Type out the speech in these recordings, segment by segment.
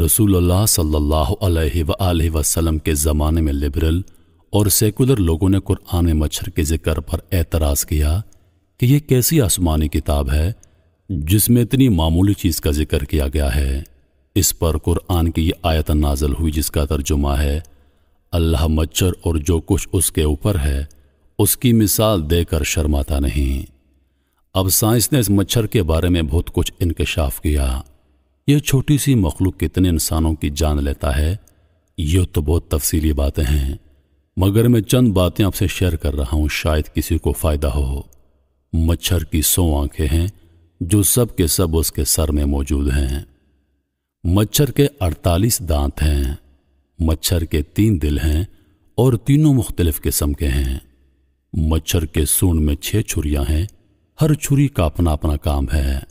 रसूल सल्लल्लाहु के ज़माने में लिबरल और सेकुलर लोगों ने कुरान मच्छर के जिक्र पर एतराज़ किया कि यह कैसी आसमानी किताब है जिसमें इतनी मामूली चीज़ का जिक्र किया गया है इस पर कुरान की यह आयत नाजल हुई जिसका तर्जुमा है अल्लाह मच्छर और जो कुछ उसके ऊपर है उसकी मिसाल देकर शर्माता नहीं अब साइंस ने इस मच्छर के बारे में बहुत कुछ इनकशाफ किया यह छोटी सी मखलूक कितने इंसानों की जान लेता है यह तो बहुत तफसीली बातें हैं मगर मैं चंद बातें आपसे शेयर कर रहा हूँ शायद किसी को फ़ायदा हो मच्छर की सौ आंखें हैं जो सब के सब उसके सर में मौजूद हैं मच्छर के अड़तालीस दांत हैं मच्छर के तीन दिल हैं और तीनों मुख्तलिफ किस्म के हैं मच्छर के सूंड में छः छुरियाँ हैं हर छुरी का अपना अपना काम है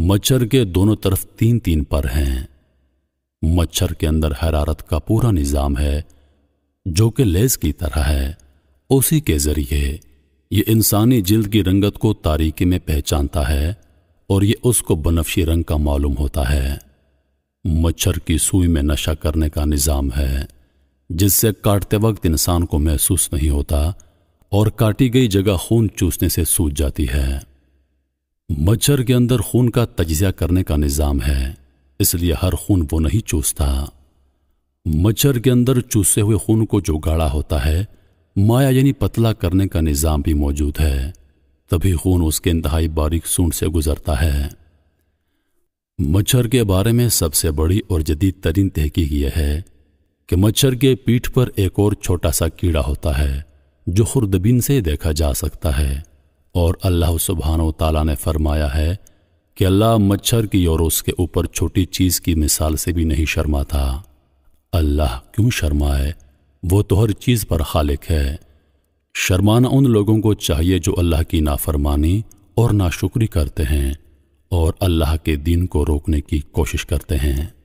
मच्छर के दोनों तरफ तीन तीन पर हैं मच्छर के अंदर हरारत का पूरा निज़ाम है जो कि लेस की तरह है उसी के ज़रिए ये इंसानी जिल्द की रंगत को तारीकी में पहचानता है और ये उसको बनफशी रंग का मालूम होता है मच्छर की सुई में नशा करने का निज़ाम है जिससे काटते वक्त इंसान को महसूस नहीं होता और काटी गई जगह खून चूसने से सूझ जाती है मच्छर के अंदर खून का तजिया करने का निज़ाम है इसलिए हर खून वो नहीं चूसता मच्छर के अंदर चूसे हुए खून को जो गाढ़ा होता है माया यानी पतला करने का निज़ाम भी मौजूद है तभी खून उसके इंतहाई बारीक सूंड से गुजरता है मच्छर के बारे में सबसे बड़ी और जदीद तरीन तहकीक यह है कि मच्छर के पीठ पर एक और छोटा सा कीड़ा होता है जो खुरदबीन से देखा जा सकता है और अल्लाह सुबहान तला ने फरमाया है कि अल्लाह मच्छर की और उसके ऊपर छोटी चीज़ की मिसाल से भी नहीं शर्माता अल्लाह क्यों शर्माए वो तो हर चीज़ पर खालिक है शर्माना उन लोगों को चाहिए जो अल्लाह की नाफरमानी और नाशुक्री करते हैं और अल्लाह के दिन को रोकने की कोशिश करते हैं